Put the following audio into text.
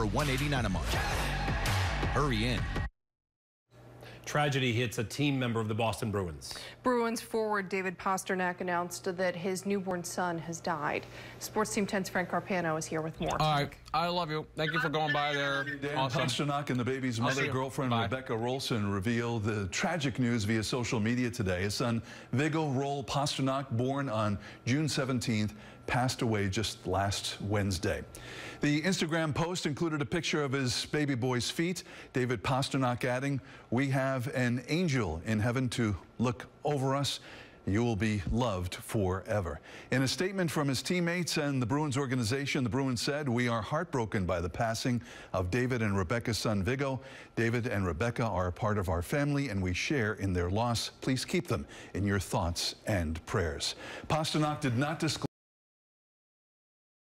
for 189 a month. Hurry in. Tragedy hits a team member of the Boston Bruins. Bruins forward David Pasternak announced that his newborn son has died. Sports team 10's Frank Carpano is here with more. All right. I love you. Thank you for going by there. Dan awesome. Pasternak and the baby's mother, girlfriend Bye. Rebecca Rolson, revealed the tragic news via social media today. His son, Viggo Roll Pasternak, born on June 17th, passed away just last Wednesday. The Instagram post included a picture of his baby boy's feet, David Pasternak adding, we have an angel in heaven to look over us you will be loved forever. In a statement from his teammates and the Bruins organization, the Bruins said, we are heartbroken by the passing of David and Rebecca's son, Vigo. David and Rebecca are a part of our family and we share in their loss. Please keep them in your thoughts and prayers. Pasternak did not disclose